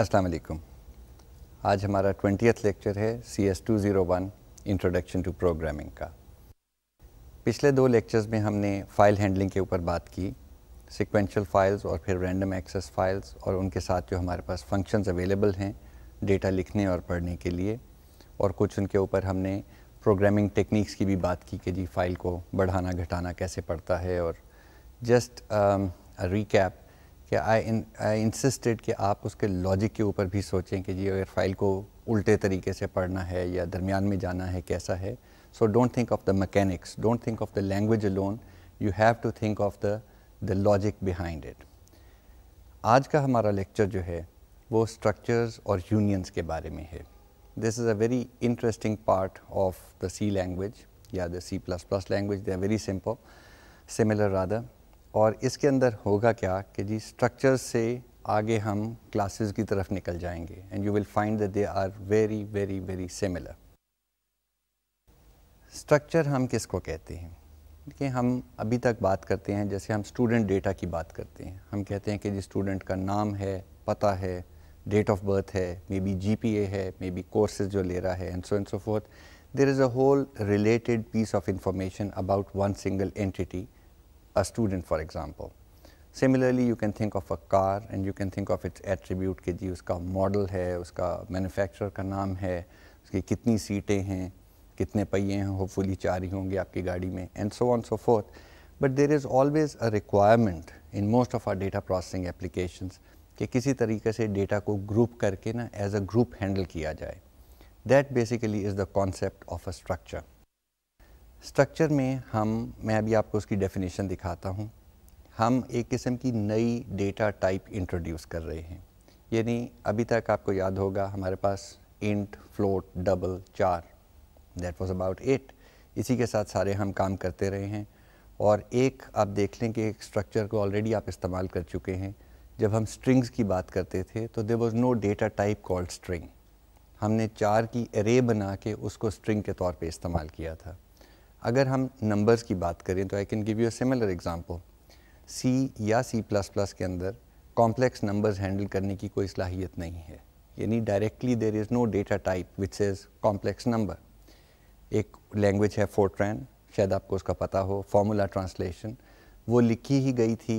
अस्सलाम वालेकुम आज हमारा ट्वेंटियथ लेक्चर है C S two zero one introduction to programming का पिछले दो लेक्चर्स में हमने फ़ाइल हैंडलिंग के ऊपर बात की सिक्वेंशियल फ़ाइल्स और फिर रैंडम एक्सेस फ़ाइल्स और उनके साथ जो हमारे पास फंक्शंस अवेलेबल हैं डेटा लिखने और पढ़ने के लिए और कुछ उनके ऊपर हमने प्रोग्रामिंग टेक्निक्स की भी बात की कि जी फ़ाइल को बढ़ाना घटाना कैसे पड़ता है और जस्ट रिकैप uh, कि आई आई इंसिस्टेड कि आप उसके लॉजिक के ऊपर भी सोचें कि जी अगर फाइल को उल्टे तरीके से पढ़ना है या दरमियान में जाना है कैसा है so don't think of the mechanics don't think of the language alone you have to think of the the logic behind it आज का हमारा लेक्चर जो है वो स्ट्रक्चर्स और यूनियंस के बारे में है this is a very interesting part of the C language या the C plus plus language they are very simple similar rather और इसके अंदर होगा क्या कि जी स्ट्रक्चर से आगे हम क्लासेस की तरफ निकल जाएंगे and you will find that they are very very very similar structure हम किसको कहते हैं कि हम अभी तक बात करते हैं जैसे हम स्टूडेंट डेटा की बात करते हैं हम कहते हैं कि जी स्टूडेंट का नाम है पता है डेट ऑफ बर्थ है may be G P A है मे बी कोर्सेज जो ले रहा है and so and so forth there is a whole related piece of information about one single entity a student for example. Similarly, you can think of a car and you can think of its attribute कि जी उसका model है उसका manufacturer का नाम है उसकी कितनी सीटें हैं कितने पहिए हैं होपफुली चार ही होंगे आपकी गाड़ी में and so on so forth but there is always a requirement in most of our data processing applications कि किसी तरीके से डेटा को ग्रुप करके ना एज अ ग्रुप हैंडल किया जाए that basically is the concept of a structure structure में हम मैं अभी आपको उसकी डेफिनेशन दिखाता हूँ हम एक किस्म की नई डेटा टाइप इंट्रोड्यूस कर रहे हैं यानी अभी तक आपको याद होगा हमारे पास int float double char that was about it इसी के साथ सारे हम काम करते रहे हैं और एक आप देख लें कि एक स्ट्रक्चर को ऑलरेडी आप इस्तेमाल कर चुके हैं जब हम स्ट्रिंग्स की बात करते थे तो there was no data type called string हमने चार की एरे बना के उसको स्ट्रिंग के तौर पे इस्तेमाल किया था अगर हम नंबर्स की बात करें तो I can give you a similar example C या सी प्लस प्लस के अंदर कॉम्प्लेक्स नंबर्स हैंडल करने की कोई सलाहियत नहीं है यानी directly there is no data type which is complex number एक लैंग्वेज है फोर्ट्रैन शायद आपको उसका पता हो फार्मूला ट्रांसलेशन वो लिखी ही गई थी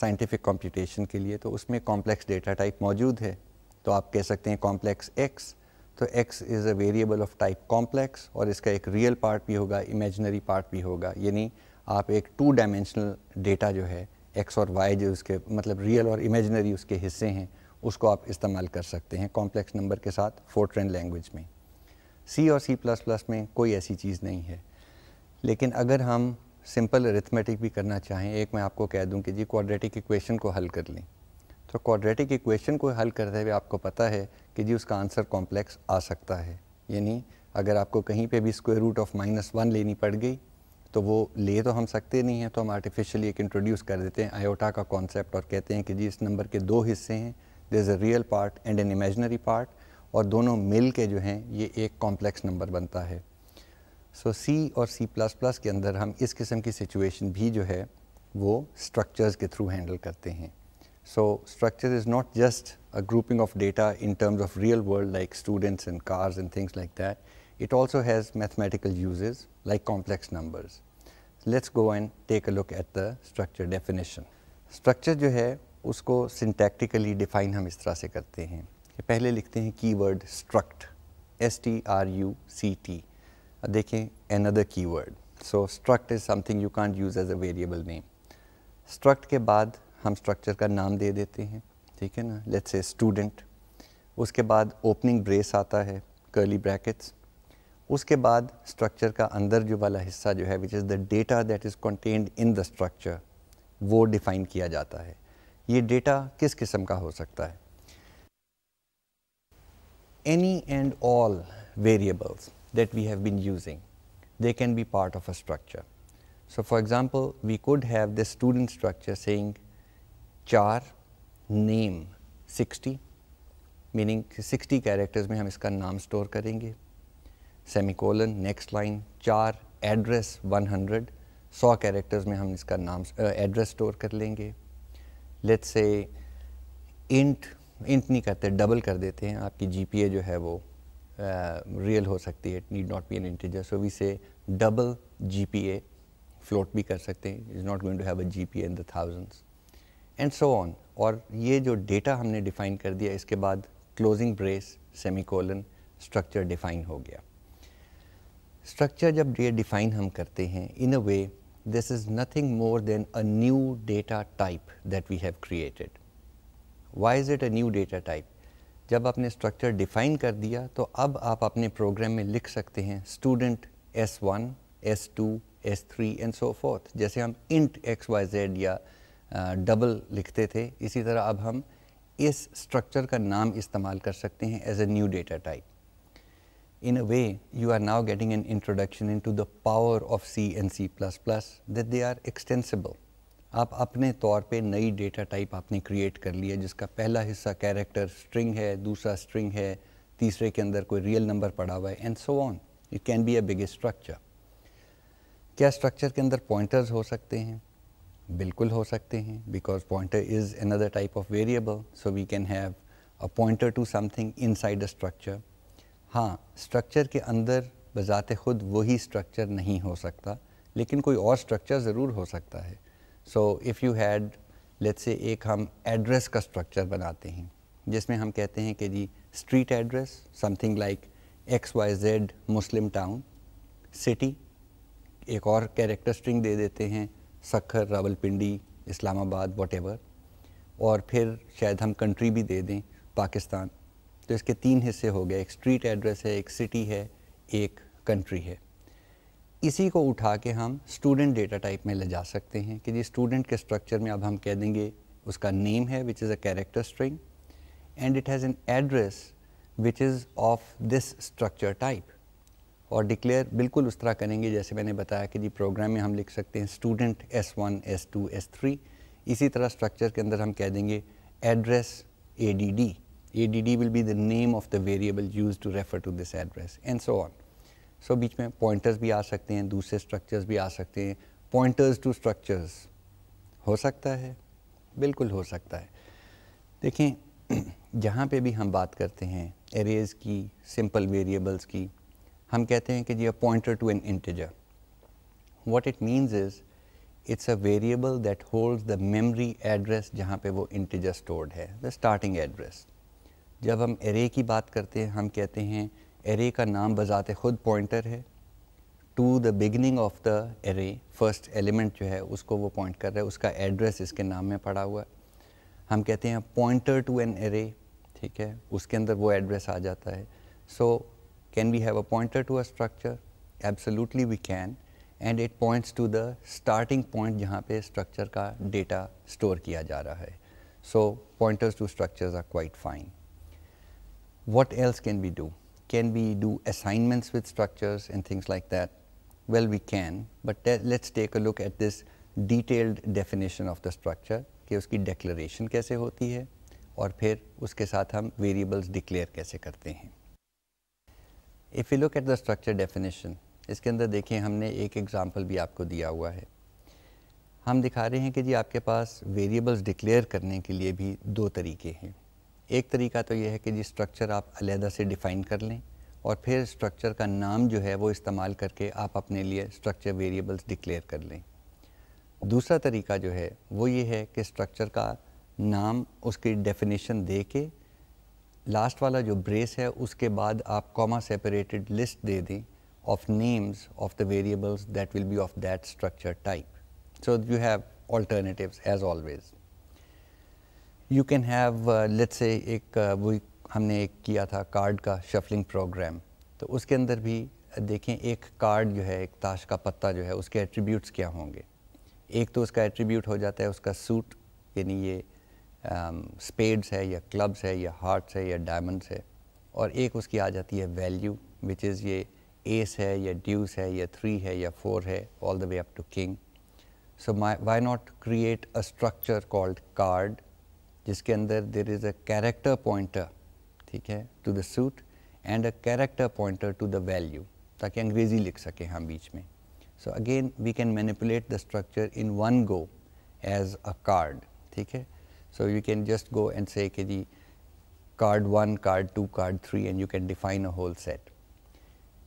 साइंटिफिक कॉम्प्यूटेशन के लिए तो उसमें कॉम्प्लेक्स डेटा टाइप मौजूद है तो आप कह सकते हैं कॉम्प्लेक्स एक्स तो x is a variable of type complex और इसका एक रियल पार्ट भी होगा इमेजनरी पार्ट भी होगा यानी आप एक टू डायमेंशनल डेटा जो है x और y जो उसके मतलब रियल और इमेजनरी उसके हिस्से हैं उसको आप इस्तेमाल कर सकते हैं कॉम्प्लेक्स नंबर के साथ फोर्ट्रेन लैंग्वेज में सी और सी प्लस प्लस में कोई ऐसी चीज़ नहीं है लेकिन अगर हम सिंपल अरिथमेटिक भी करना चाहें एक मैं आपको कह दूं कि जी क्वाड्रेटिक इक्वेशन को हल कर लें तो क्वाड्रेटिक इक्वेशन को हल करते हुए आपको पता है कि जी उसका आंसर कॉम्प्लेक्स आ सकता है यानी अगर आपको कहीं पे भी square root of minus one लेनी पड़ गई तो वो ले तो हम सकते नहीं हैं तो हम आर्टिफिशियली एक इंट्रोड्यूस कर देते हैं आयोटा का कॉन्सेप्ट और कहते हैं कि जी इस नंबर के दो हिस्से हैं there is a real part and an imaginary part और दोनों मिल के जो हैं ये एक कॉम्प्लेक्स नंबर बनता है सो so, सी और सी प्लस प्लस के अंदर हम इस किस्म की सिचुएशन भी जो है वो स्ट्रक्चर्स के थ्रू हैंडल करते हैं so structure is not just a grouping of data in terms of real world like students and cars and things like that. It also has mathematical uses like complex numbers. So Let's go and take a look at the structure definition. Structure jo hai, usko syntactically define hum is tarah se karte hain. Pehle likhte hain keyword struct S T R U C T देखें another keyword. So struct is something you can't use as a variable name. struct ke baad, hum structure ka naam de dete hain. ठीक है ना let's a student उसके बाद opening brace आता है curly brackets उसके बाद स्ट्रक्चर का अंदर जो वाला हिस्सा जो है which is the data that is contained in the structure वो डिफाइन किया जाता है ये डेटा किस किस्म का हो सकता है any and all variables that we have been using they can be part of a structure so for example we could have the student structure saying char name 60 meaning 60 characters में हम इसका नाम स्टोर करेंगे semicolon next line char address 100 100 characters में हम इसका नाम address store कर लेंगे लेट्स से इंट इंट नहीं करते डबल कर देते हैं आपकी जीपीए जो है वो रियल uh, हो सकती है it need not be an integer so we say double GPA float भी कर सकते हैं is not going to have a GPA in the thousands and so on और ये जो डेटा हमने डिफ़ाइन कर दिया इसके बाद closing brace semicolon structure define हो गया स्ट्रक्चर जब ये डिफ़ाइन हम करते हैं in a way this is nothing more than a new data type that we have created Why is it a new data type जब आपने स्ट्रक्चर डिफाइन कर दिया तो अब आप अपने प्रोग्राम में लिख सकते हैं student S S one two S three and so forth जैसे हम इंट एक्स वाई जेड या डबल लिखते थे इसी तरह अब हम इस स्ट्रक्चर का नाम इस्तेमाल कर सकते हैं as a new data type in a you are now getting an introduction into the power of C and C plus plus that they are extensible आप अपने तौर पे नई डेटा टाइप आपने क्रिएट कर लिया जिसका पहला हिस्सा कैरेक्टर स्ट्रिंग है दूसरा स्ट्रिंग है तीसरे के अंदर कोई रियल नंबर पड़ा हुआ है and so on it can be a biggest structure क्या स्ट्रक्चर के अंदर पॉइंटर्स हो सकते हैं बिल्कुल हो सकते हैं because pointer is another type of variable so we can have a pointer to something inside a structure हाँ स्ट्रक्चर के अंदर बज़ात ख़ुद वही स्ट्रक्चर नहीं हो सकता लेकिन कोई और स्ट्रक्चर ज़रूर हो सकता है so if you had let say एक हम एड्रेस का स्ट्रक्चर बनाते हैं जिसमें हम कहते हैं कि जी street address something like X Y Z Muslim Town city एक और कैरेक्टर स्ट्रिंग दे देते हैं सखर रावलपिंडी इस्लामाबाद वॉट और फिर शायद हम कंट्री भी दे दें पाकिस्तान तो इसके तीन हिस्से हो गए एक स्ट्रीट एड्रेस है एक सिटी है एक कंट्री है इसी को उठा के हम स्टूडेंट डेटा टाइप में ले जा सकते हैं कि जी स्टूडेंट के स्ट्रक्चर में अब हम कह देंगे उसका नेम है which is a character string and it has an address which is of this structure type और डिक्लेयर बिल्कुल उस तरह करेंगे जैसे मैंने बताया कि जी प्रोग्राम में हम लिख सकते हैं student S one S two S three इसी तरह स्ट्रक्चर के अंदर हम कह देंगे address A D D A D D will be the name of the variable use to refer to this address and so on so बीच में pointers भी आ सकते हैं दूसरे स्ट्रक्चर्स भी आ सकते हैं पॉइंटर्स टू स्ट्रक्चर्स हो सकता है बिल्कुल हो सकता है देखें जहाँ पे भी हम बात करते हैं एरेज़ की सिंपल वेरिएबल्स की हम कहते हैं कि जी a pointer to an integer what it means is it's a variable that holds the memory address जहाँ पे वो इंटीजर स्टोर्ड है द स्टार्टिंग एड्रेस जब हम एरे की बात करते हैं हम कहते हैं एरे का नाम बजाते खुद पॉइंटर है to the beginning of the array first element जो है उसको वो पॉइंट कर रहा है उसका एड्रेस इसके नाम में पड़ा हुआ है हम कहते हैं पॉइंटर टू एन एरे ठीक है उसके अंदर वो एड्रेस आ जाता है so Can we have a pointer to a structure? Absolutely we can. it points to the starting point, point जहाँ structure का data store किया जा रहा है So pointers to structures are quite fine. what else can we do? Can we do assignments with structures and things like that? Well, we can, but let's take a look at this detailed definition of the structure कि उसकी declaration कैसे होती है और फिर उसके साथ हम variables declare कैसे करते हैं if you look at the structure definition इसके अंदर देखें हमने एक एग्ज़ाम्पल भी आपको दिया हुआ है हम दिखा रहे हैं कि जी आपके पास वेरिएबल्स डिक्लेयर करने के लिए भी दो तरीके हैं एक तरीका तो यह है कि जी स्ट्रक्चर आप अलहदा से डिफ़ाइन कर लें और फिर स्ट्रक्चर का नाम जो है वो इस्तेमाल करके आप अपने लिए स्ट्रक्चर वेरिएबल्स डिक्लेयर कर लें दूसरा तरीका जो है वो ये है कि स्ट्रक्चर का नाम उसकी डेफिनेशन दे के लास्ट वाला जो ब्रेस है उसके बाद आप कॉमा सेपरेटेड लिस्ट दे दें of names of the variables that will be of that structure type so you have alternative as always you can have let's say एक uh, वो हमने एक किया था कार्ड का शफलिंग प्रोग्राम तो उसके अंदर भी देखें एक कार्ड जो है एक ताश का पत्ता जो है उसके एट्रीब्यूट्स क्या होंगे एक तो उसका एट्रीब्यूट हो जाता है उसका सूट यानी ये स्पेड्स um, है या क्लब्स है या हार्ट्स है या डायमंड्स है और एक उसकी आ जाती है वैल्यू विच इज़ ये एस है या ड्यूस है या थ्री है या फोर है all the way up to king so why not create a structure called card जिसके अंदर there is a character pointer ठीक है to the suit and a character pointer to the value ताकि अंग्रेज़ी लिख सकें हम बीच में so again we can manipulate the structure in one go as a card ठीक है So you can just go and say okay, card 1, card 2, card 3 and you can define a whole set.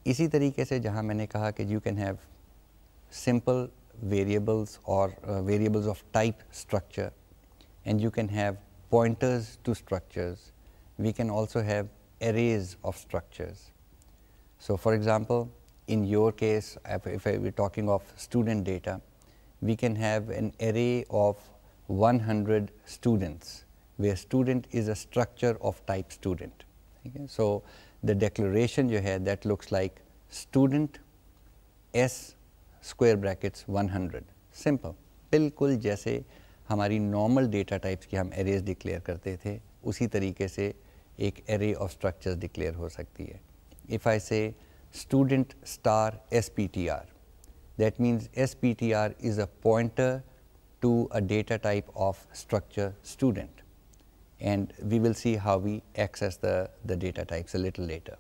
इसी तरीके से जहाँ मैंने कहा कि you can have simple variables or uh, variables of type structure and you can have pointers to structures. We can also have arrays of structures. So for example, in your case, if, if we're talking of student data, we can have an array of 100 students, where student is a structure of type student. Okay? So, the declaration you had that looks like student S square brackets 100, simple. बिल्कुल जैसे हमारी normal data types की हम arrays declare करते थे उसी तरीके से एक array of structures declare हो सकती है If I say student star SPTR. That means SPTR is a pointer to a data type of structure student. And we will see how we access the, the data types a little later.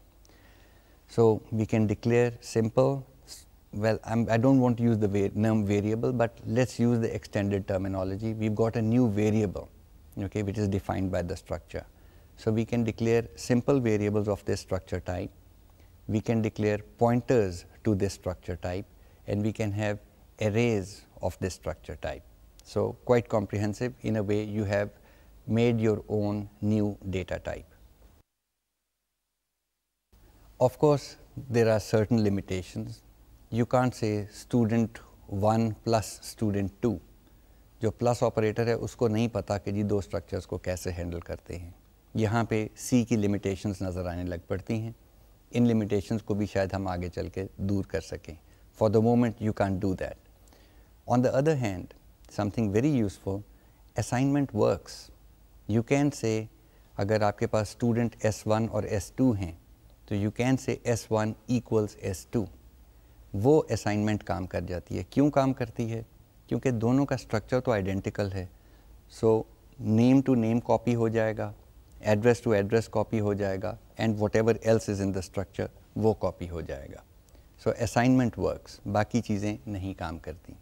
So we can declare simple, well I'm, I do not want to use the va variable, but let us use the extended terminology. We have got a new variable okay, which is defined by the structure. So we can declare simple variables of this structure type, we can declare pointers to this structure type and we can have arrays of this structure type. So, quite comprehensive in a way you have made your own new data type. Of course, there are certain limitations. You can't say student 1 plus student 2. जो plus operator है उसको नहीं पता कि जी दो structures को कैसे handle करते हैं यहाँ पे सी की लिमिटेशंस नज़र आने लग पड़ती हैं इन लिमिटेशंस को भी शायद हम आगे चल के दूर कर सकें for the moment you can do that on the other hand something very useful assignment works. You can say अगर आपके पास स्टूडेंट एस वन और एस टू हैं, तो you can say S one equals S two वो assignment काम कर जाती है क्यों काम करती है क्योंकि दोनों का स्ट्रक्चर तो आइडेंटिकल है so name to name copy हो जाएगा एड्रेस टू एड्रेस कॉपी हो जाएगा and whatever else is in the structure वो कॉपी हो जाएगा सो असाइनमेंट वर्क्स बाकी चीज़ें नहीं काम करती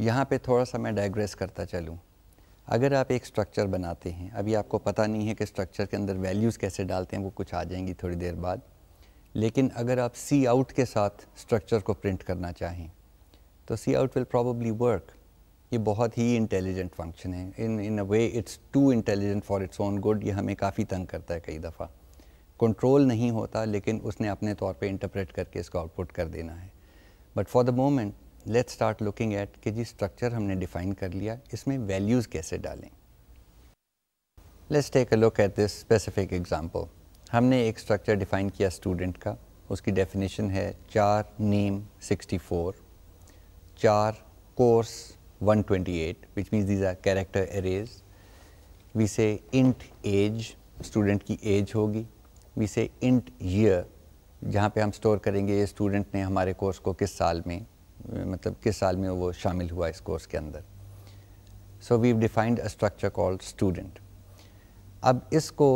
यहाँ पे थोड़ा सा मैं डाइग्रेस करता चलूँ अगर आप एक स्ट्रक्चर बनाते हैं अभी आपको पता नहीं है कि स्ट्रक्चर के अंदर वैल्यूज़ कैसे डालते हैं वो कुछ आ जाएंगी थोड़ी देर बाद लेकिन अगर आप सी आउट के साथ स्ट्रक्चर को प्रिंट करना चाहें तो cout will probably work ये बहुत ही इंटेलिजेंट फंक्शन है in in a way it's too intelligent for its own good ये हमें काफ़ी तंग करता है कई दफ़ा कंट्रोल नहीं होता लेकिन उसने अपने तौर पे इंटरप्रेट करके इसको आउटपुट कर देना है but for the moment let's start looking at कि जी स्ट्रक्चर हमने डिफाइन कर लिया इसमें वैल्यूज़ कैसे डालें let's take a look at this specific example हमने एक स्ट्रक्चर डिफाइन किया स्टूडेंट का उसकी डेफिनेशन है चार name 64 char course 128 which means these are character arrays we say int age student की एज होगी वी से इंट ईयर जहाँ पे हम स्टोर करेंगे ये स्टूडेंट ने हमारे कोर्स को किस साल में मतलब किस साल में वो शामिल हुआ इस कोर्स के अंदर so we defined a structure called student अब इसको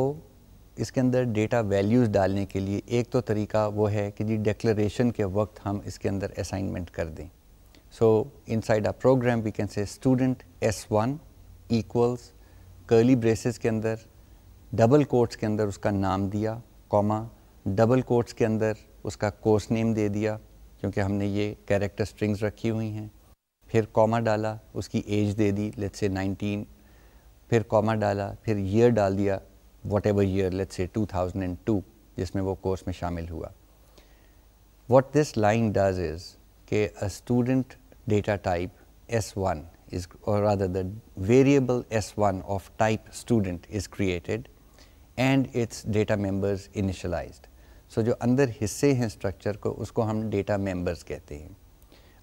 इसके अंदर डेटा वैल्यूज़ डालने के लिए एक तो तरीका वो है कि जी डेक्लेशन के वक्त हम इसके अंदर असाइनमेंट कर दें so inside a program we can say student S one equals curly braces के अंदर डबल कोर्ट्स के अंदर उसका नाम दिया कॉमा डबल कोर्ट्स के अंदर उसका कोर्स नेम दे दिया क्योंकि हमने ये कैरेक्टर स्ट्रिंग्स रखी हुई हैं फिर कॉमा डाला उसकी एज दे दी लेट से 19 फिर कॉमा डाला फिर ईयर डाल दिया वट एवर ईयर लेट से 2002 जिसमें वो कोर्स में शामिल हुआ what this line does is के a student data type S one is और the variable S one of type student is created and its data members initialized so so, जो अंदर हिस्से हैं स्ट्रक्चर को उसको हम डेटा मेंबर्स कहते हैं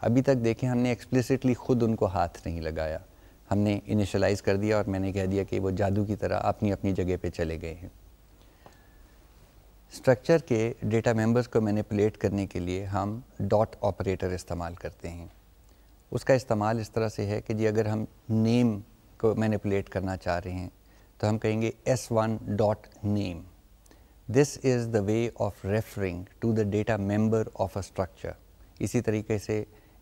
अभी तक देखें हमने एक्सप्लिसिटली ख़ुद उनको हाथ नहीं लगाया हमने इनिशलाइज कर दिया और मैंने कह दिया कि वो जादू की तरह अपनी अपनी जगह पे चले गए हैं स्ट्रक्चर के डेटा मेंबर्स को मैनिपुलेट करने के लिए हम डॉट ऑपरेटर इस्तेमाल करते हैं उसका इस्तेमाल इस तरह से है कि जी अगर हम नेम को मैनिपुलेट करना चाह रहे हैं तो हम कहेंगे S one dot name this is the way of referring to the data member of a structure इसी तरीके से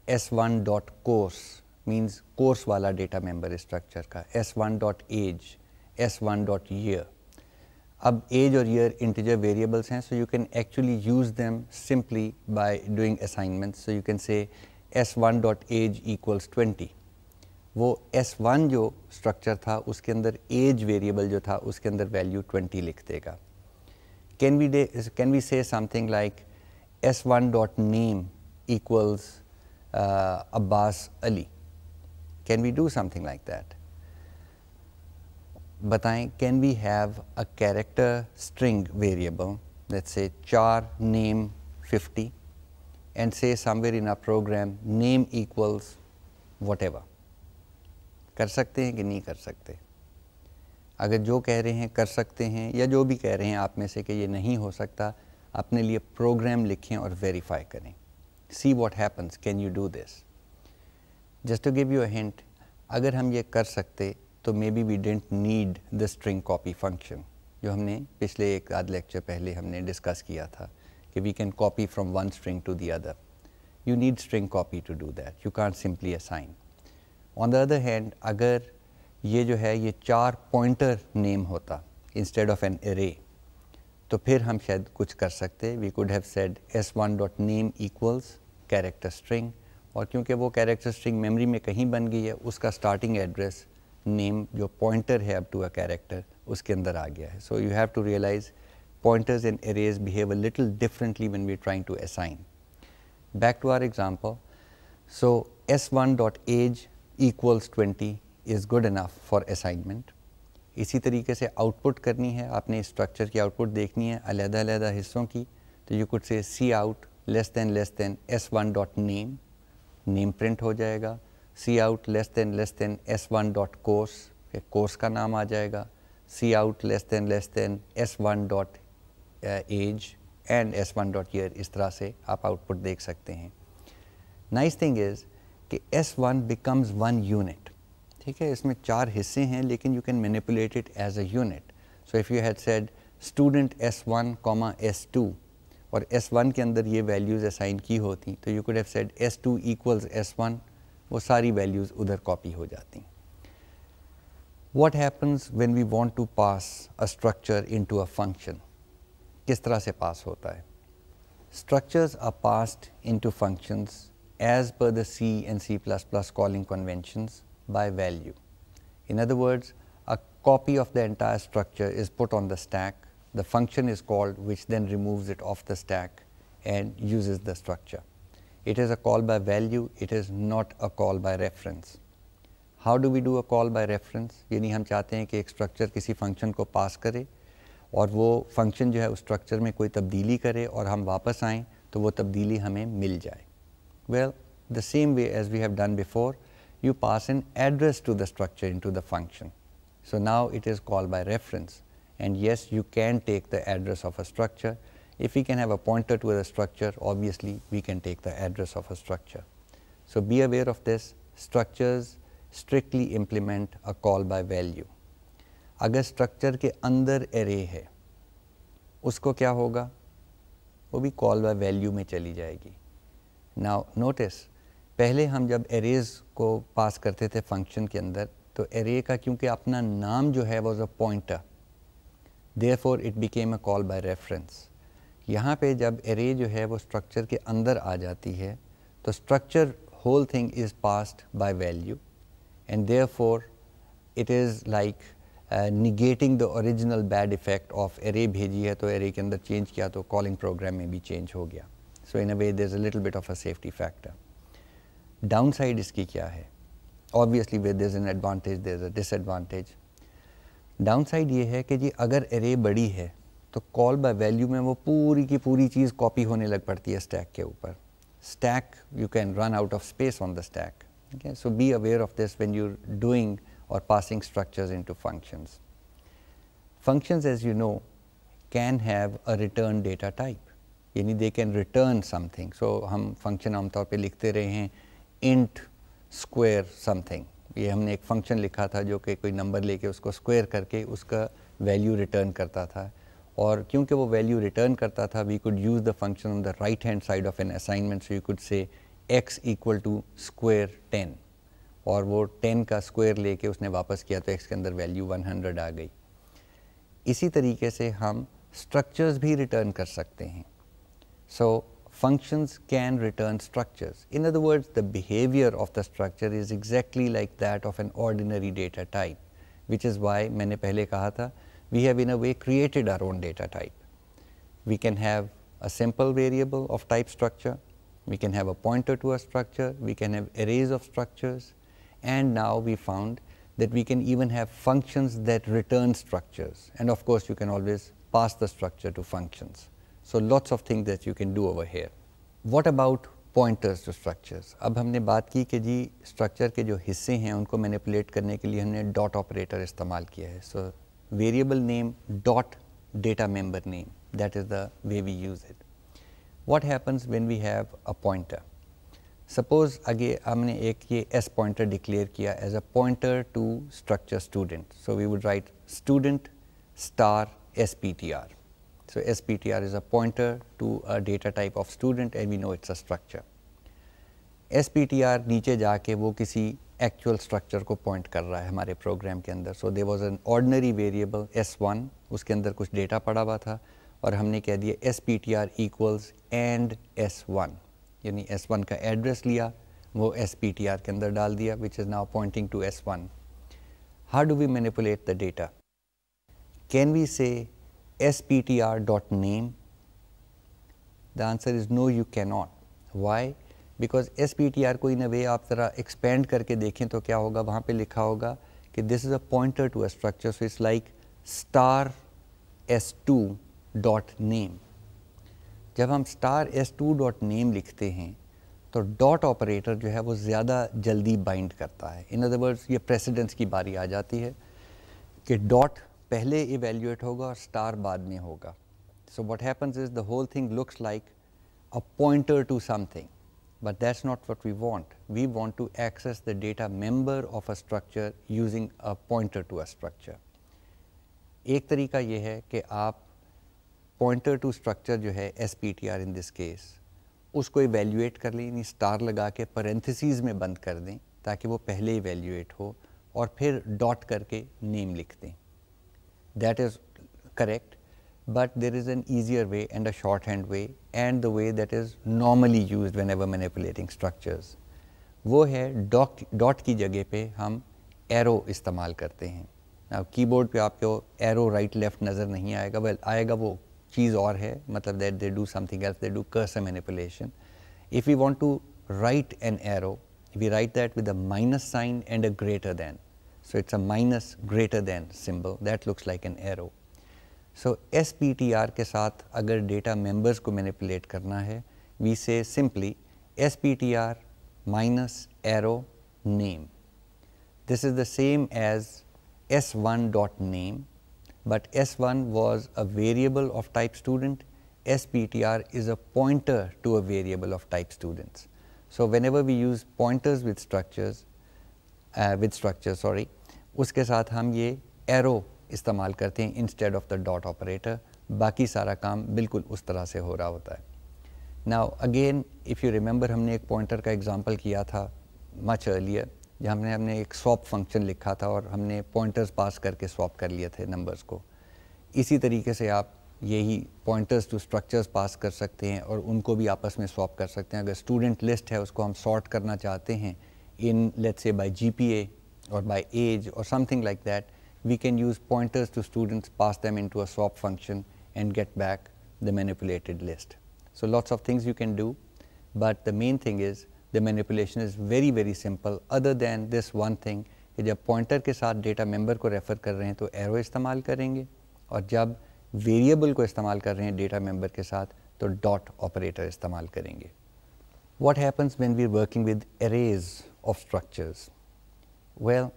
S one dot course means course वाला डेटा मेम्बर स्ट्रक्चर का S one dot age S one dot year अब age और year integer variables हैं so you can actually use them simply by doing assignment so you can say S one dot age equals twenty वो S one जो structure था उसके अंदर as variable जो था उसके अंदर वैल्यू ट्वेंटी लिख देगा Can we, de- can we say something like S1 dot name equals uh, Abbas Ali? Can we do something like that? But can we have a character string variable variable let's say char name 50 and say somewhere in our program name equals whatever कर सकते हैं कि नहीं कर सकते अगर जो कह रहे हैं कर सकते हैं या जो भी कह रहे हैं आप में से कि ये नहीं हो सकता अपने लिए प्रोग्राम लिखें और वेरीफाई करें see what happens can you do this just to give you an hint अगर हम ये कर सकते तो maybe we don't need the string copy function जो हमने पिछले एक आध लेक्चर पहले हमने डिस्कस किया था कि we can copy from one string to the other you need string copy to do that you can't simply assign on the other hand अगर ये जो है ये चार पॉइंटर नेम होता इंस्टेड ऑफ एन एरे तो फिर हम शायद कुछ कर सकते we could have said s one dot name equals character string और क्योंकि वो कैरेक्टर स्ट्रिंग मेमोरी में कहीं बन गई है उसका स्टार्टिंग एड्रेस नेम जो पॉइंटर है अप टू अ कैरेक्टर उसके अंदर आ गया है so you have to realize pointers arrays behave a little differently when we trying to assign back to our example so s one dot age equals twenty is good enough for assignment इसी तरीके से output करनी है आपने structure की output देखनी है अलहदा अलग हिस्सों की तो you could say cout less than less than s one dot name name print हो जाएगा cout less than less than s one dot course course का नाम आ जाएगा cout less than less than s one dot age and s one dot year इस तरह से आप आउटपुट देख सकते हैं नाइस थिंग इज़ कि s one becomes one unit ठीक है इसमें चार हिस्से हैं लेकिन you can manipulate it as a unit so if you had said student S one comma s two और एस वन के अंदर ये वैल्यूज़ असाइन की होती तो you could have said s two equals s one वो सारी values उधर कॉपी हो जाती what happens when we want to pass a structure into a function किस तरह से पास होता है structures into passed as per the C and C plus plus calling conventions by value. In other words, a copy of the entire structure is put on the stack, the function is called which then removes it off the stack and uses the structure. It is a call by value, it is not a call by reference. How do we do a call by reference? हम चाहते हैं कि एक structure किसी function को पास करे और वो फंक्शन जो है उस स्ट्रक्चर में कोई तब्दीली करे और हम वापस आएँ तो वो तब्दीली हमें मिल जाए well the same you pass an address to the structure into the function. So now it is called by reference. And yes, you can take the address of a structure. If we can have a pointer to a structure, obviously we can take the address of a structure. So be aware of this. Structures strictly implement a call by value. अगर structure के अंदर array है उसको क्या होगा वो भी call by value में चली जाएगी Now notice. पहले हम जब एरेज को पास करते थे फंक्शन के अंदर तो एरे का क्योंकि अपना नाम जो है was a pointer therefore it became a call by reference यहाँ पे जब एरे जो है वो स्ट्रक्चर के अंदर आ जाती है तो structure whole thing is passed by value and therefore it is like negating the original bad effect of array भेजी है तो एरे के अंदर चेंज किया तो कॉलिंग प्रोग्राम में भी चेंज हो गया so in a way there is a little bit of a safety factor downside इसकी क्या है ऑब्वियसली वे is an advantage there is a disadvantage side ये है कि जी अगर एरे बड़ी है तो कॉल बाय वैल्यू में वो पूरी की पूरी चीज़ कॉपी होने लग पड़ती है स्टैक के ऊपर stack you can run out of space on the stack so be aware of this when you doing और passing structure into functions functions as you know can have a return data type यानी they can return something so हम function आमतौर पर लिखते रहे हैं int square something ये हमने एक फंक्शन लिखा था जो कि कोई नंबर लेके उसको स्क्वायर करके उसका वैल्यू रिटर्न करता था और क्योंकि वो वैल्यू रिटर्न करता था we could use the function on the right hand side of an assignment so you could say x equal to square ten और वो टेन का स्क्वायर लेके उसने वापस किया तो एक्स के अंदर वैल्यू वन हंड्रेड आ गई इसी तरीके से हम स्ट्रक्चर्स भी रिटर्न कर सकते हैं सो so, functions can return structures. In other words, the behavior of the structure is exactly like that of an ordinary data type, which is why many people कहा we have in a way created our own data type. We can have a simple variable of type structure, we can have a pointer to a structure, we can have arrays of structures, and now we found that we can even have functions that return structures. And of course, you can always pass the structure to functions. So lots of things that you can do over here. What about pointers to structures? Ab humne baat ki ke ji structure ke jo hisse hain unko manipulate karne ke liye humne dot operator istemal kiya hai. So variable name dot data member name. That is the way we use it. What happens when we have a pointer? Suppose again humne ek ye s pointer declare kiya as a pointer to structure student. So we would write student star sptr. So SPTR is a pointer to a data type of student and we know it's a structure. SPTR नीचे जाके वो किसी actual structure को point कर रहा है हमारे program के अंदर so they was an ordinary variable S one उसके अंदर कुछ डेटा पड़ा हुआ था और हमने कह दिया s p t r equals and s one यानी एस वन का एड्रेस लिया वो एस पी टी आर के अंदर डाल दिया which is now pointing to s one how do we manipulate the data can we say sptr.name? The answer is no, you cannot. Why? Because s p t r को in a वे आप ज़रा expand करके देखें तो क्या होगा वहाँ पे लिखा होगा कि this is a pointer to a structure so it's like star s two dot name जब हम star s two dot name लिखते हैं तो डॉट ऑपरेटर जो है वो ज़्यादा जल्दी बाइंड करता है इन अदर वर्ड्स ये प्रेसिडेंस की बारी आ जाती है कि डॉट पहले इवेल्यूएट होगा और स्टार बाद में होगा so what happens is the whole thing looks like a pointer to something but that's not what we want we want to access the data member of a structure using a pointer to a structure एक तरीका यह है कि आप pointer to structure जो है s p t r in this case उसको evaluate कर लें यानी स्टार लगा के परेंथिसज में बंद कर दें ताकि वो पहले इवेल्यूएट हो और फिर डॉट करके नेम लिख दें that is correct, but there is an easier way and a shorthand way and the way that is normally used whenever manipulating structures. वो है डॉट डॉट की जगह पे हम एरो इस्तेमाल करते हैं अब कीबोर्ड पे आपको एरो राइट लेफ़्ट नज़र नहीं आएगा वेल आएगा वो चीज़ और है मतलब that they do something else they do cursor manipulation if you want to write an arrow we write that with a minus sign and a greater than so, it is a minus greater than symbol that looks like an arrow. So, SPTR के साथ data members को manipulate karna we say simply SPTR minus arrow name. This is the same as S1 dot name, but S1 was a variable of type student, SPTR is a pointer to a variable of type students. So, whenever we use pointers with structures, with structure sorry उसके साथ हम ये arrow इस्तेमाल करते हैं instead of the dot operator बाकी सारा काम बिल्कुल उस तरह से हो रहा होता है now again if you remember हमने एक पॉइंटर का एग्जांपल किया था मच अर्लियर जहाँ हमने हमने एक स्वॉप फंक्शन लिखा था और हमने पॉइंटर्स पास करके स्वॉप कर लिए थे नंबर्स को इसी तरीके से आप यही पॉइंटर्स टू स्ट्रक्चर्स पास कर सकते हैं और उनको भी आपस में स्वॉप कर सकते हैं अगर स्टूडेंट लिस्ट है उसको हम सॉर्ट करना चाहते हैं in, let's say, by GPA or by age or something like that, we can use pointers to students, pass them into a swap function and get back the manipulated list. So, lots of things you can do, but the main thing is the manipulation is very very simple other than this one thing if you pointer के साथ data member को refer कर रहे हैं तो arrow इस्तेमाल करेंगे jab variable variable को इस्तेमाल data member हैं डेटा मेंबर के साथ तो dot what happens when we are working with arrays of structures? Well,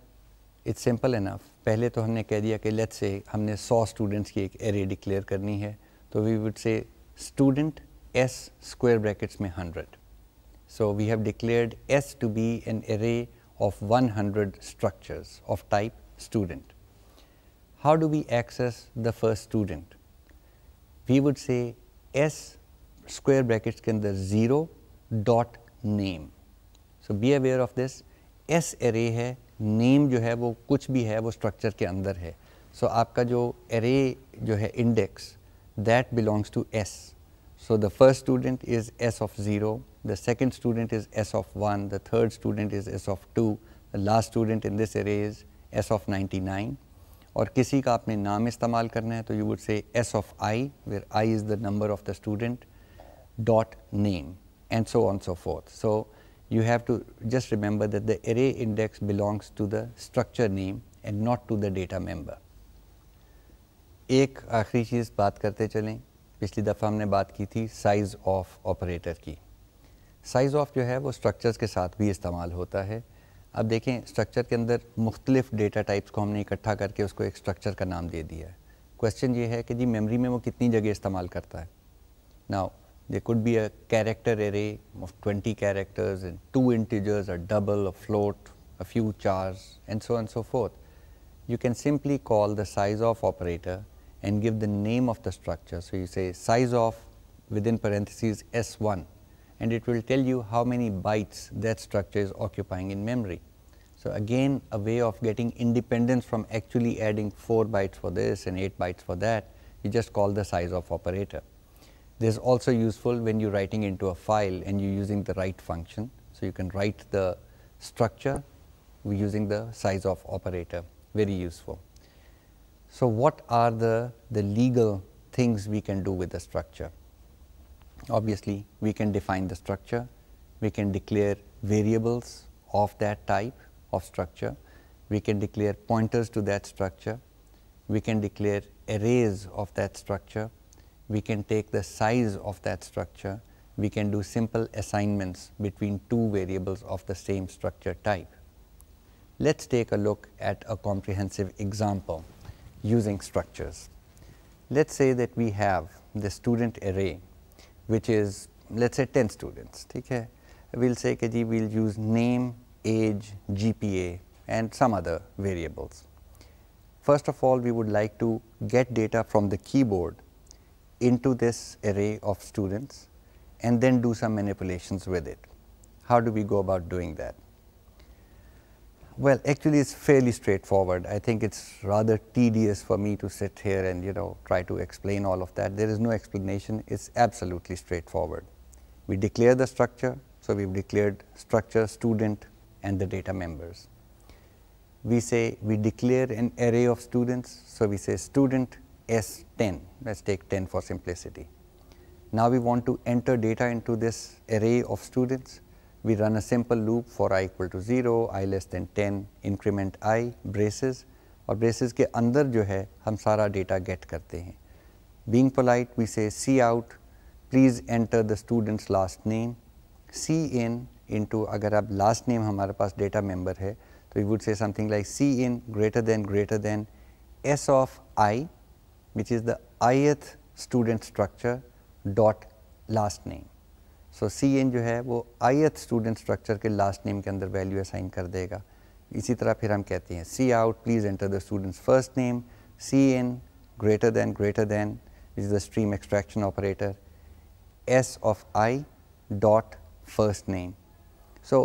it's simple enough. पहले तो हमने कह दिया कि let's say हमने 100 students की एक array declare करनी है तो we would say student s square brackets में 100. So we have declared s to be an array of 100 structures of type student. How do we access the first student? We would say s square brackets के अंदर 0 dot name. So be aware of this s array है name जो है वो कुछ भी है वो स्ट्रक्चर के अंदर है सो so, आपका जो एरे जो है index that belongs to s so the first student is s of zero the second student is s of one the third student is s of two the last student in this array is s of ninety nine और किसी का आपने नाम इस्तेमाल करना है तो you would say s of i where i is the number of the student dot name and so on so fourth so you have to just remember that the array index belongs to the structure name and not to the data member. एक आखिरी चीज़ बात करते चलें पिछली दफ़ा हमने बात की थी साइज़ ऑफ ऑपरेटर की साइज़ ऑफ जो है वो स्ट्रक्चर्स के साथ भी इस्तेमाल होता है अब देखें स्ट्रक्चर के अंदर मुख्तलिफ डेटा टाइप्स को हमने इकट्ठा करके उसको एक स्ट्रक्चर का नाम दे दिया है क्वेश्चन ये है कि जी मेमोरी में वो कितनी जगह इस्तेमाल करता है now There could be a character array of 20 characters and two integers, a double, a float, a few chars and so on and so forth. You can simply call the size of operator and give the name of the structure. So, you say size of within parentheses S1 and it will tell you how many bytes that structure is occupying in memory. So, again a way of getting independence from actually adding 4 bytes for this and 8 bytes for that, you just call the size of operator. This is also useful when you're writing into a file and you're using the write function. So you can write the structure using the size of operator, very useful. So what are the, the legal things we can do with the structure? Obviously, we can define the structure, we can declare variables of that type of structure, we can declare pointers to that structure, we can declare arrays of that structure, we can take the size of that structure, we can do simple assignments between two variables of the same structure type. Let's take a look at a comprehensive example using structures. Let's say that we have the student array, which is let's say 10 students. Okay? We'll say that we'll use name, age, GPA and some other variables. First of all, we would like to get data from the keyboard into this array of students and then do some manipulations with it. How do we go about doing that? Well, actually it's fairly straightforward. I think it's rather tedious for me to sit here and you know try to explain all of that. There is no explanation. It's absolutely straightforward. We declare the structure. So, we've declared structure, student and the data members. We say we declare an array of students. So, we say student S10. Let's take 10 for simplicity. Now we want to enter data into this array of students. We run a simple loop for i equal to 0, i less than 10, increment i, braces. Or braces ke andar jo hai, hum sara data get karte hain. Being polite, we say C out, please enter the student's last name. C in into, agar ab last name hamare paas data member hai, so we would say something like C in greater than greater than S of i, which is the ith student structure dot last name. So, cn jo hai, wo ith student structure ke last name ke value assign kar dega. Isi tarah phir hum kehte hain, c out please enter the student's first name, cn greater than greater than which is the stream extraction operator, s of i dot first name. So,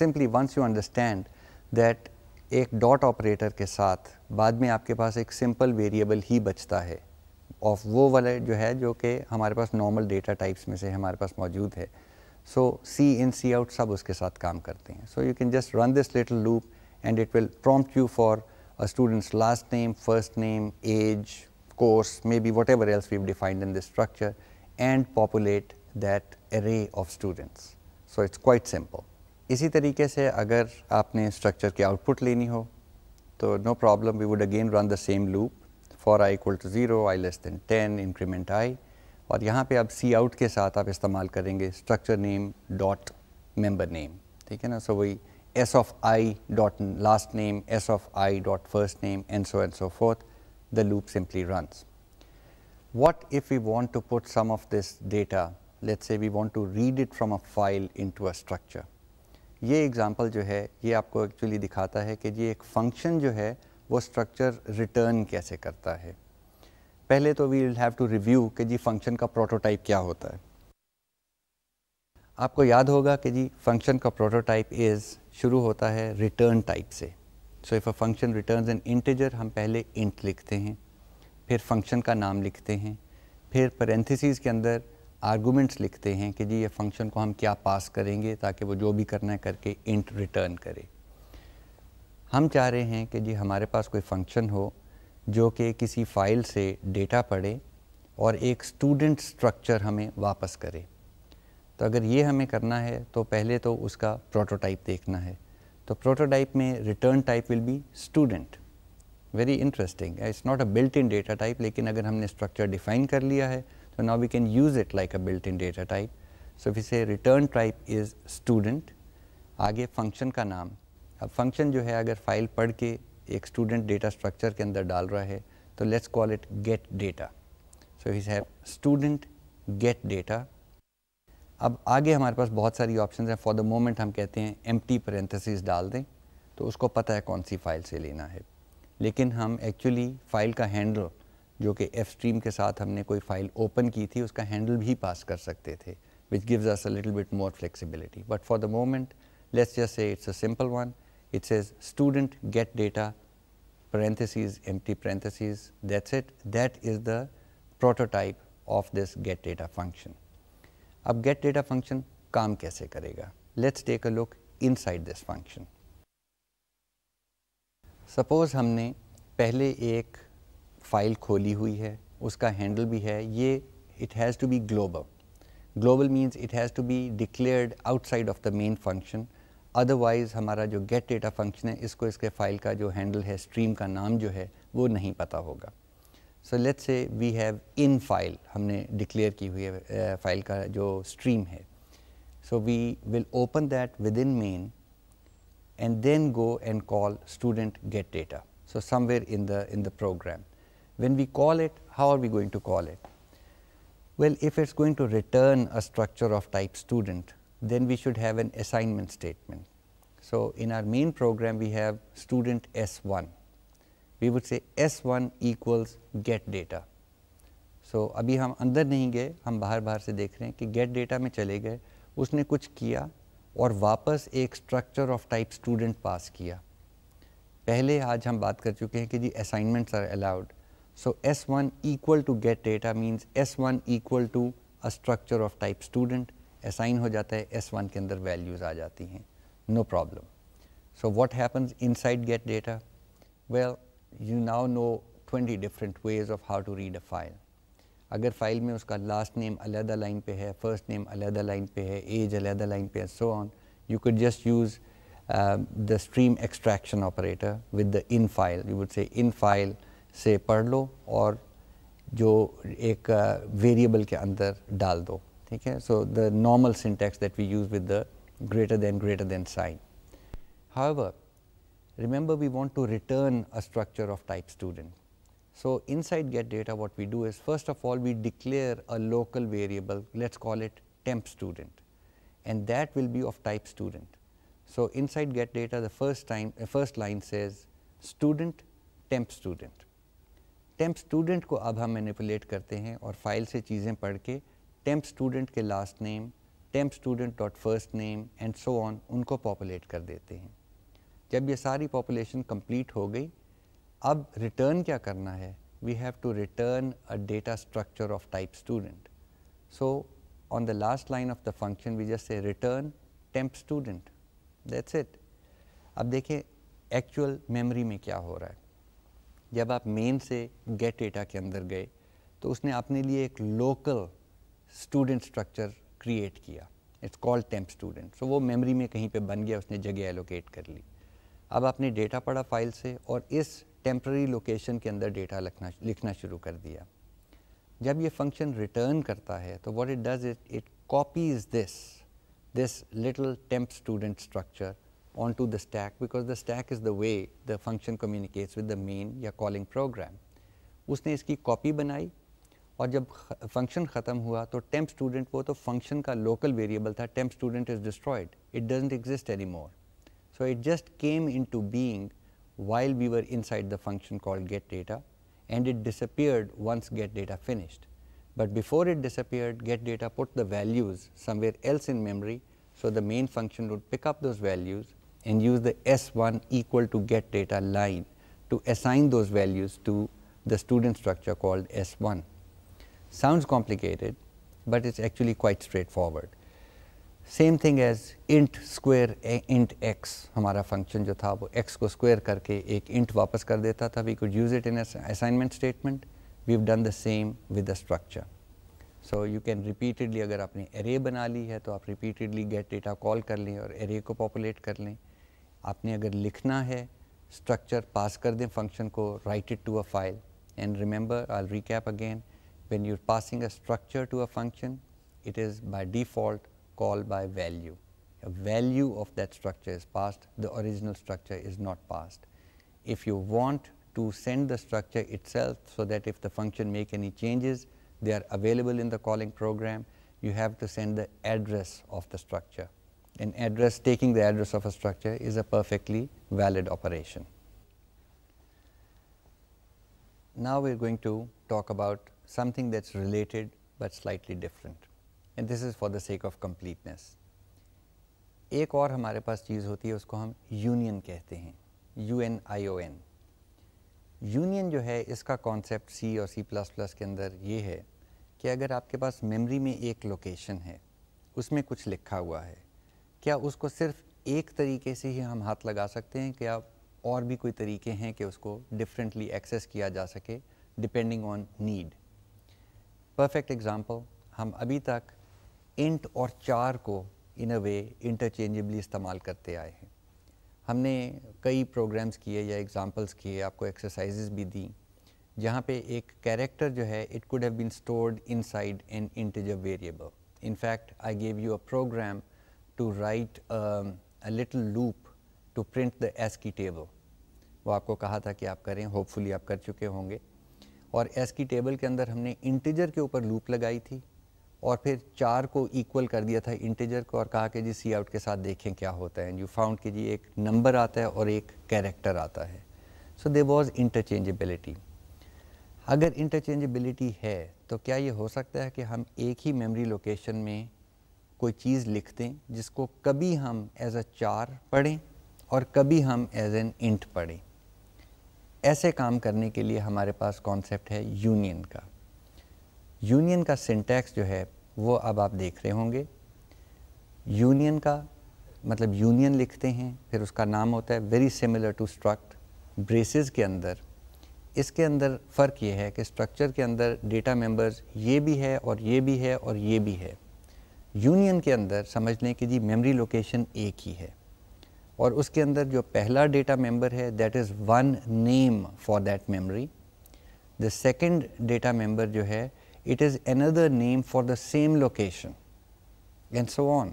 simply once you understand that a dot operator ke बाद में आपके पास एक simple variable ही बचता है of वो वाला जो है जो कि हमारे पास नॉर्मल डेटा टाइप्स में से हमारे पास मौजूद है सो सी इन सी आउट सब उसके साथ काम करते हैं so you can just run this little loop and it will prompt you for last name first name age course maybe whatever else we defined in this structure and populate that array of students so it's quite simple इसी तरीके से अगर आपने structure की output लेनी हो So, no problem we would again run the same loop for i equal to 0, i less than 10 increment i And here, you आप सी out के साथ आप इस्तेमाल करेंगे structure name dot member name ठीक है ना so S of i dot dot name, name s of and so first and so so the loop simply runs. What if we want to put some of this data, let us say we want to read it from a file into a structure. ये example जो है ये आपको actually दिखाता है कि जी एक function जो है वो स्ट्रक्चर रिटर्न कैसे करता है पहले तो we will have to review कि जी फंक्शन का प्रोटोटाइप क्या होता है आपको याद होगा कि जी फंक्शन का प्रोटोटाइप इज़ शुरू होता है रिटर्न टाइप से so if a function return an integer हम पहले इंट लिखते हैं फिर फंक्शन का नाम लिखते हैं फिर परेंथिस के अंदर आर्गूमेंट्स लिखते हैं कि जी ये फंक्शन को हम क्या पास करेंगे ताकि वो जो भी करना है करके इंट रिटर्न करे हम चाह रहे हैं कि जी हमारे पास कोई फंक्शन हो जो कि किसी फ़ाइल से डेटा पढ़े और एक स्टूडेंट स्ट्रक्चर हमें वापस करे तो अगर ये हमें करना है तो पहले तो उसका प्रोटोटाइप देखना है तो प्रोटोटाइप में return type will be student very interesting it's not a built in data type लेकिन अगर हमने स्ट्रक्चर डिफाइन कर लिया है So now we can use it like a built-in data type. So if we say return type is student, आगे function का नाम अब फंक्शन जो है अगर फाइल पढ़ के एक स्टूडेंट डेटा स्ट्रक्चर के अंदर डाल रहा है तो let's call it get data so we have student get data अब आगे हमारे पास बहुत सारी ऑप्शंस हैं फॉर द मोमेंट हम कहते हैं एम टी पेरेंथेसिस डाल दें तो उसको पता है कौन सी फाइल से लेना है लेकिन हम एक्चुअली फाइल का हैंडल जो कि एफ स्ट्रीम के साथ हमने कोई फाइल ओपन की थी उसका हैंडल भी पास कर सकते थे which gives us a little bit more flexibility but for the moment let's just say it's a simple one. It says student get data, parentheses, empty parentheses, that's it. That is the prototype of this get data function. अब get data function काम कैसे करेगा Let's take a look inside this function. Suppose हमने पहले एक file खोली हुई है उसका हैंडल भी है ये it has to be global global means it has to be declared outside of the main function otherwise हमारा जो गेट डेटा फंक्शन है इसको इसके फाइल का जो हैंडल है स्ट्रीम का नाम जो है वो नहीं पता होगा so let's say we have in file हमने डिक्लेयर की हुई है फाइल का जो स्ट्रीम है so we will open that within main and then go and call student get data so somewhere in the in the program When we call it, how are we going to call it? Well, if it's going to return a structure of type student, then we should have an assignment statement. So, in our main program, we have student S1. We would say S1 equals get data. so, अभी हम अंदर नहीं गए हम बाहर बाहर से देख रहे हैं कि गेट डेटा में चले गए उसने कुछ किया और वापस एक structure of type student pass किया पहले आज हम बात कर चुके हैं कि जी assignments are allowed. So S1 equal to get data means S1 equal to a structure of type student assign ho jata hai S1 ke andar values aa jati hain no problem so what happens inside get data well you now know 20 different ways of how to read a file agar file mein uska last name alada line pe first name alada line pe hai age alada line pe hai so on you could just use uh, the stream extraction operator with the in file you would say in file से पढ़ लो और जो एक variable uh, के अंदर डाल दो ठीक है so the normal syntax that we use with the greater than greater than sign. However, remember we want to return a structure of type student. So, inside get data what we do is first of all we declare a local variable let us call it temp student and that will be of type student. So, inside get data the first time uh, first line says student temp student temp student को अब हम manipulate करते हैं और file से चीज़ें पढ़ के टेम्प स्टूडेंट के last name temp student dot first name and so on उनको पॉपुलेट कर देते हैं जब ये सारी पॉपुलेशन कंप्लीट हो गई अब रिटर्न क्या करना है we have to return a data structure of type student so on the last line of the function we just say return temp student that's it अब देखें एक्चुअल मेमरी में क्या हो रहा है जब आप मेन से गेट डेटा के अंदर गए तो उसने अपने लिए एक लोकल स्टूडेंट स्ट्रक्चर क्रिएट किया it's called temp student so वो मेमोरी में कहीं पे बन गया उसने जगह एलोकेट कर ली अब आपने डेटा पढ़ा फाइल से और इस टेम्प्ररी लोकेशन के अंदर डेटा लिखना लिखना शुरू कर दिया जब ये फंक्शन रिटर्न करता है तो what it does it it copies this this little temp student structure onto the stack because the stack is the way the function communicates with the main या calling program. उसने इसकी copy बनाई और जब function ख़त्म हुआ तो temp student वो तो function का local variable था temp student is destroyed it doesn't exist anymore. So it just came into being while we were inside the function called get data and it disappeared once get data finished. But before it disappeared get data put the values somewhere else in memory. So the main function would pick up those values and use the S1 equal to get data line to assign those values to the student structure called S1. Sounds complicated, but it's actually quite straightforward. Same thing as int square int x, our function jo tha, wo x ko square karke ek int wapas kar deta tha. We could use it in an assignment statement. We've done the same with the structure. So you can repeatedly, agar aapne array bana li hai, to aap repeatedly get data call kar lein array ko populate kar आपने अगर लिखना है structure पास कर दें function को to a file. And remember, I'll recap again. when you are passing a structure to a function it is by default called by value. A value of that structure is passed the original structure is not passed. If you want to send the structure itself so that if the function make any changes they are available in the calling program you have to send the address of the structure. an address taking the address of a structure is a perfectly valid operation. Now we are going to talk about something that is related but slightly different and this is for the sake of completeness. एक और हमारे पास चीज़ होती है उसको हम union कहते हैं U N I O N union जो है इसका कॉन्सेप्ट सी और सी प्लस प्लस के अंदर ये है कि अगर आपके पास मेमोरी में एक लोकेशन है उसमें कुछ लिखा हुआ है क्या उसको सिर्फ एक तरीके से ही हम हाथ लगा सकते हैं क्या और भी कोई तरीके हैं कि उसको डिफरेंटली एक्सेस किया जा सके depending on need perfect example हम अभी तक इंट और चार को इन अ वे इंटरचेंजेबली इस्तेमाल करते आए हैं हमने कई प्रोग्राम्स किए या एग्जांपल्स किए आपको एक्सरसाइजेस भी दी जहाँ पे एक कैरेक्टर जो है it could have been stored inside an integer variable in fact I gave you a program to write um, a little loop to print the ASCII table. वो आपको कहा था कि आप करें होपफुली आप कर चुके होंगे और एस की टेबल के अंदर हमने इंटीजर के ऊपर लूप लगाई थी और फिर चार को इक्वल कर दिया था इंटीजर को और कहा कि जी सी आउट के साथ देखें क्या होता है यू फाउंड कि जी एक नंबर आता है और एक कैरेक्टर आता है सो दे वॉज इंटरचेंजेबिलिटी अगर इंटरचेंजेबिलिटी है तो क्या ये हो सकता है कि हम एक ही मेमोरी लोकेशन में कोई चीज़ लिख दें जिसको कभी हम एज अ चार पढ़ें और कभी हम एज एन इंट पढ़ें ऐसे काम करने के लिए हमारे पास कॉन्सेप्ट है यूनियन का यूनियन का सिंटैक्स जो है वो अब आप देख रहे होंगे यूनियन का मतलब यूनियन लिखते हैं फिर उसका नाम होता है very similar to struct braces के अंदर इसके अंदर फ़र्क ये है कि स्ट्रक्चर के अंदर डेटा मेंबर्स ये भी है और ये भी है और ये भी है यूनियन के अंदर समझ लें कि जी मेमोरी लोकेशन एक ही है और उसके अंदर जो पहला डेटा मेंबर है that is one name for that memory the second data member जो है it is another name for the same location and so on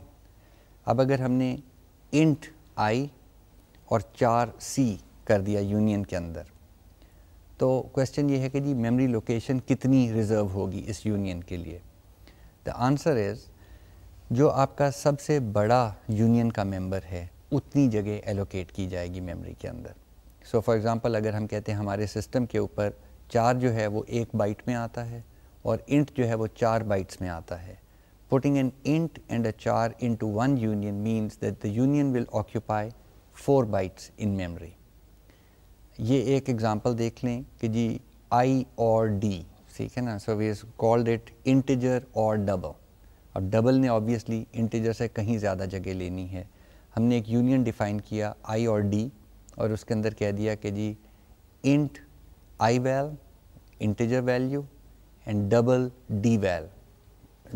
अब अगर हमने इंट आई और चार सी कर दिया यूनियन के अंदर तो क्वेश्चन ये है कि जी मेमोरी लोकेशन कितनी रिज़र्व होगी इस यूनियन के लिए द आंसर इज़ जो आपका सबसे बड़ा यूनियन का मेंबर है उतनी जगह एलोकेट की जाएगी मेमोरी के अंदर सो फॉर एग्जांपल अगर हम कहते हैं हमारे सिस्टम के ऊपर चार जो है वो एक बाइट में आता है और इंट जो है वो चार बाइट्स में आता है N int and a char in two one union means that the union will occupy four bytes in memory ये एक एग्जाम्पल देख लें कि जी आई और डी ठीक है ना so we is called it integer और डबल और डबल ने ऑब्वियसली इंटीजर से कहीं ज़्यादा जगह लेनी है हमने एक यूनियन डिफ़ाइन किया आई और डी और उसके अंदर कह दिया कि जी int I val integer value and double D val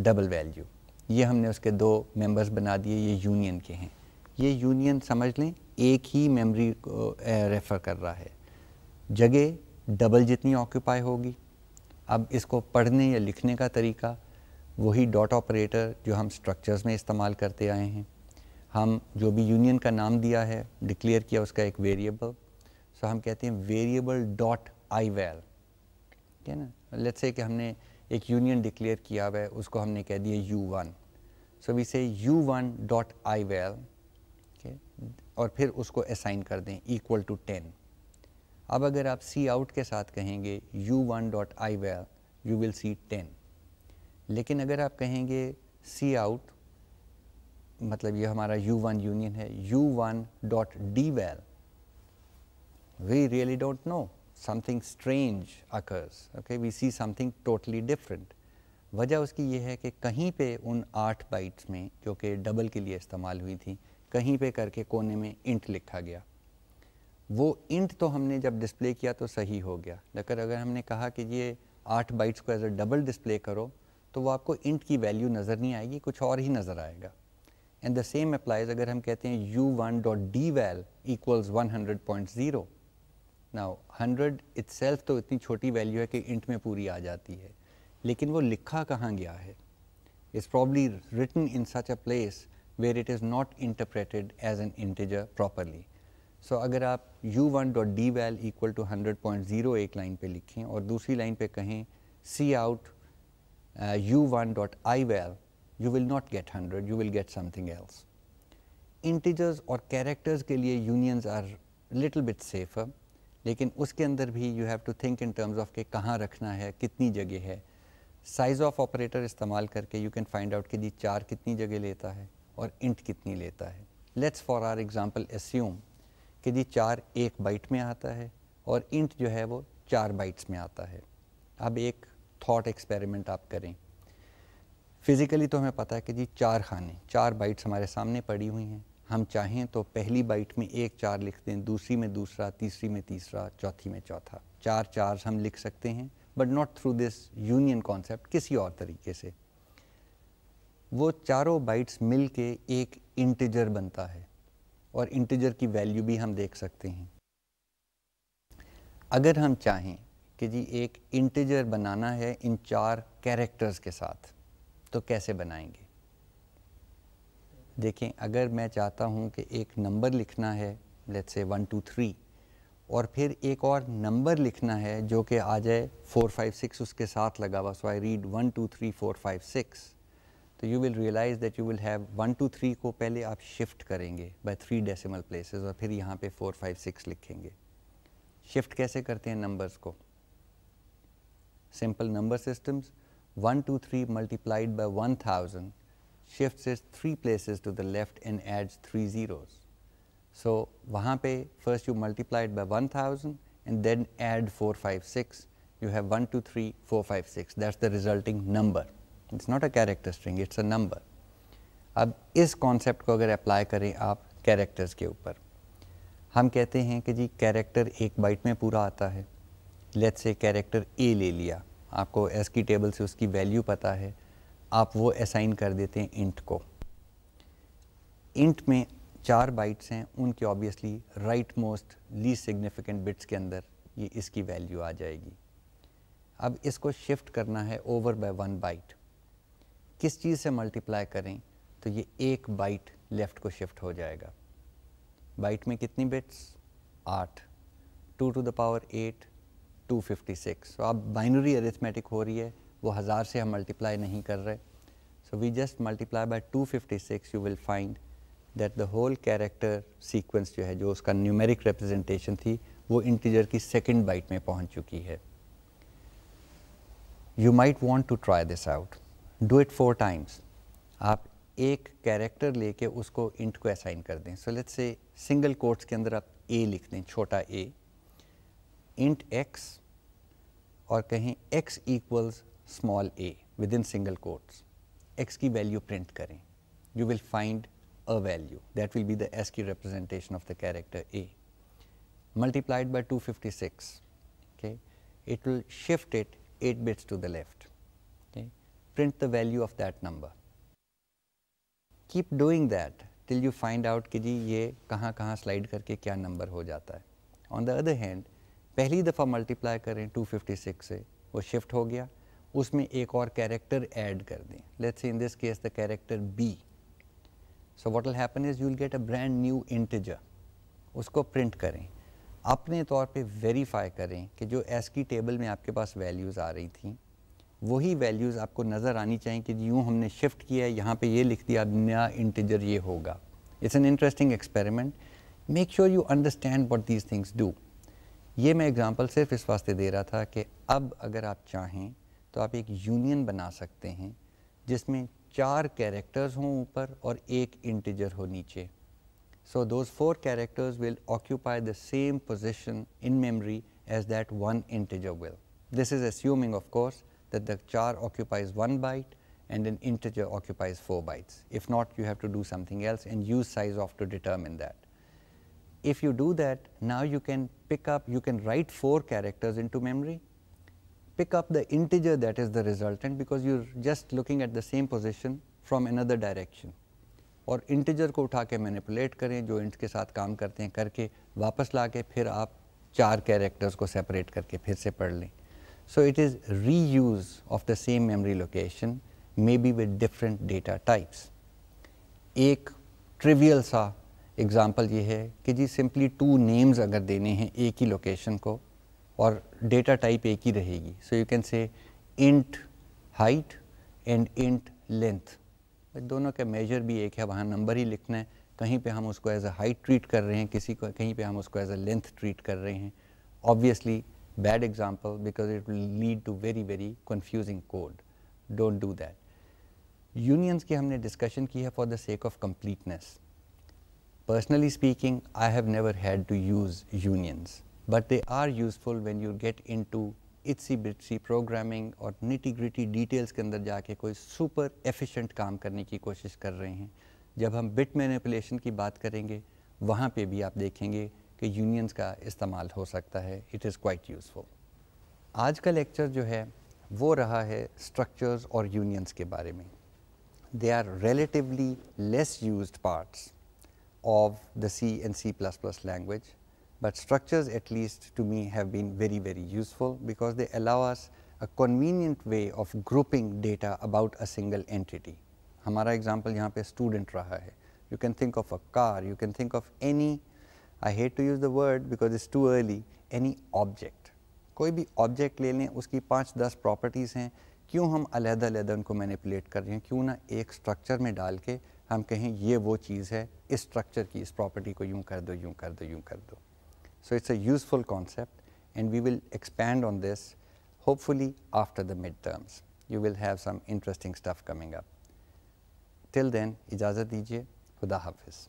double value ये हमने उसके दो मेंबर्स बना दिए ये यूनियन के हैं ये यूनियन समझ लें एक ही मेमोरी को रेफ़र कर रहा है जगह डबल जितनी ऑक्यूपाई होगी अब इसको पढ़ने या लिखने का तरीका वही डॉट ऑपरेटर जो हम स्ट्रक्चर्स में इस्तेमाल करते आए हैं हम जो भी यूनियन का नाम दिया है डिक्लेयर किया उसका एक वेरिएबल सो हम कहते हैं वेरिएबल डॉट आई वैल ठीक है ना लेट्स से कि हमने एक यूनियन डिक्लेयर किया हुआ है उसको हमने कह दिया U one so we say U one dot I val और फिर उसको असाइन कर दें इक्वल टू टेन अब अगर आप सी आउट के साथ कहेंगे U one dot I val you will see ten लेकिन अगर आप कहेंगे सी आउट मतलब ये हमारा यू वन यूनियन है U one dot D val we really don't know something strange occurs okay we see something totally different वजह उसकी ये है कि कहीं पे उन आठ बाइट्स में जो कि डबल के लिए इस्तेमाल हुई थी कहीं पे करके कोने में इंट लिखा गया वो इंट तो हमने जब डिस्प्ले किया तो सही हो गया लेकिन अगर हमने कहा कि ये आठ बाइट्स को एज अ डबल डिस्प्ले करो तो वो आपको इंट की वैल्यू नज़र नहीं आएगी कुछ और ही नज़र आएगा एंड द सेम अप्लाइज अगर हम कहते हैं U one dot D val equals one hundred point zero ना हंड्रेड इट्सल्फ तो इतनी छोटी वैल्यू है कि इंट में पूरी आ जाती है लेकिन वो लिखा कहाँ गया है is probably written in such a place where it is not interpreted as an integer properly so अगर आप U one dot D val equal to hundred point zero एक लाइन पर लिखें और दूसरी लाइन पर कहें C out uh, u1.ival, you will not get 100, you will get something else. Integers और characters के लिए unions are little bit safer, लेकिन उसके अंदर भी you have to think in terms of के कहाँ रखना है कितनी जगह है साइज ऑफ ऑपरेटर इस्तेमाल करके यू कैन फाइंड आउट कि जी चार कितनी जगह लेता है और इंट कितनी लेता है let's for our example assume कि जी चार एक बाइट में आता है और इंट जो है वो चार बाइट्स में आता है अब एक थॉट एक्सपेरिमेंट आप करें फिज़िकली तो हमें पता है कि जी चार खाने चार बाइट्स हमारे सामने पड़ी हुई हैं हम चाहें तो पहली बाइट में एक चार लिख दें दूसरी में दूसरा तीसरी में तीसरा चौथी में चौथा चार चार हम लिख सकते हैं but not through this union concept किसी और तरीके से वो चारों बाइट्स मिल के एक इंटिजर बनता है और इंटिजर की वैल्यू भी हम देख सकते हैं अगर हम चाहें कि जी एक इंटीजर बनाना है इन चार कैरेक्टर्स के साथ तो कैसे बनाएंगे देखें अगर मैं चाहता हूं कि एक नंबर लिखना है let's say one two three और फिर एक और नंबर लिखना है जो कि आ जाए फोर फाइव सिक्स उसके साथ लगा हुआ so I read one two three four five six तो you will realize that you will have one two three को पहले आप शिफ्ट करेंगे बाय थ्री डेसिमल प्लेसेस और फिर यहाँ पे फोर फाइव सिक्स लिखेंगे शिफ्ट कैसे करते हैं नंबर्स को simple number systems, 1, 2, 3 multiplied by 1000 shifts it 3 places to the left and adds 3 zeros. So, wahan pe first you multiply it by 1000 and then add 4, 5, 6. You have 1, 2, 3, 4, 5, 6. That is the resulting number. It is not a character string, it is a number. अब इस concept को अगर apply करें आप characters के ऊपर हम कहते हैं कि जी कैरेक्टर एक बाइट में पूरा आता है लेट से कैरेक्टर ए ले लिया आपको एस की टेबल से उसकी वैल्यू पता है आप वो असाइन कर देते हैं इंट को इंट में चार बाइट्स हैं उनके obviously rightmost least significant bits के अंदर ये इसकी वैल्यू आ जाएगी अब इसको शिफ्ट करना है ओवर बाय वन बाइट किस चीज़ से मल्टीप्लाई करें तो ये एक बाइट लेफ़्ट को शिफ्ट हो जाएगा बाइट में कितनी बिट्स आठ two to the power eight 256 so so, अब बाइनरी अरिथमेटिक हो रही है वो हज़ार से हम मल्टीप्लाई नहीं कर रहे so we just multiply by 256 you will find that the whole character sequence जो है जो उसका न्यूमेरिक रिप्रेजेंटेशन थी वो इंटीजर की सेकंड बाइट में पहुंच चुकी है you might want to try this out do it four times आप एक कैरेक्टर लेके उसको इंट को असाइन कर दें so let's say single quotes के अंदर आप ए लिख दें छोटा ए इंट एक्स और कहें x equals small a within single quotes. x की वैल्यू प्रिंट करें you will find a value that will be the ASCII representation of the character A multiplied by 256, fifty six okay it will shift it eight bits to the left okay print the value of that number keep doing that till you find out कि जी ये कहाँ कहाँ slide करके क्या number हो जाता है ऑन द अदर हैंड पहली दफ़ा मल्टीप्लाई करें 256 से वो शिफ्ट हो गया उसमें एक और कैरेक्टर ऐड कर दें let's in this case the character B so what will happen is you will get a brand new integer उसको प्रिंट करें अपने तौर पे वेरीफाई करें कि जो एस की टेबल में आपके पास वैल्यूज़ आ रही थी वही वैल्यूज़ आपको नज़र आनी चाहिए कि यूँ हमने शिफ्ट किया है यहाँ पर ये लिख दिया नया इंटीजर ये होगा it's an interesting experiment make sure you understand what these things do ये मैं एग्ज़ाम्पल सिर्फ इस वास्ते दे रहा था कि अब अगर आप चाहें तो आप एक यूनियन बना सकते हैं जिसमें चार कैरेक्टर्स हों ऊपर और एक इंटीजर हो नीचे So those four characters will occupy the same position in memory as that one integer will. This is assuming, of course, that the char occupies one byte and an integer occupies four bytes. If not, you have to do something else and use size off to determine that. If you do that, now you can pick up, you can write four characters into memory, pick up the integer that is the resultant because you are just looking at the same position from another direction. और integer को उठा के manipulate करें जो int के साथ काम करते हैं करके वापस ला के फिर आप चार कैरेक्टर्स को सेपरेट करके फिर से पढ़ लें so it is reuse of the same memory location maybe with different data types एक ट्रिवियल सा एग्ज़ाम्पल ये है कि जी सिंपली टू नेम्स अगर देने हैं एक ही लोकेशन को और डेटा टाइप एक ही रहेगी so you can say int height and int length दोनों का मेजर भी एक है वहाँ नंबर ही लिखना है कहीं पे हम उसको एज अ हाइट ट्रीट कर रहे हैं किसी को कहीं पे हम उसको एज अ लेंथ ट्रीट कर रहे हैं obviously bad example because it will lead to very very confusing code don't do that unions की हमने डिस्कशन की है for the sake of completeness Personally speaking, I have never had to use unions, but they are useful when you get into itsy bitsy programming और nitty gritty details के अंदर जाके कोई super efficient काम करने की कोशिश कर रहे हैं जब हम बिट मैनिपुलेशन की बात करेंगे वहाँ पे भी आप देखेंगे कि यूनियंस का इस्तेमाल हो सकता है इट इज़ क्वाइट यूज़फुल आज का लेक्चर जो है वो रहा है स्ट्रक्चर्स और यूनियंस के बारे में they are relatively less use parts of the C and C++ language, but structures at least to me have been very, very useful because they allow us a convenient way of grouping data about a single entity. Our example here is a student रहा You can think of a car, you can think of any, I hate to use the word because it's too early, any object. कोई भी object le le, उसकी पाँच दस properties हैं क्यों हम अलहदा अलहदा उनको manipulate कर रहे हैं क्यों ना एक structure में डाल हम कहें ये वो चीज़ है इस स्ट्रक्चर की इस प्रॉपर्टी को यूं कर दो यूं कर दो यूं कर दो so it's a useful concept and we will expand on this hopefully after the mid terms you will have some interesting stuff coming up till then इजाज़त दीजिए खुदा हाफिज़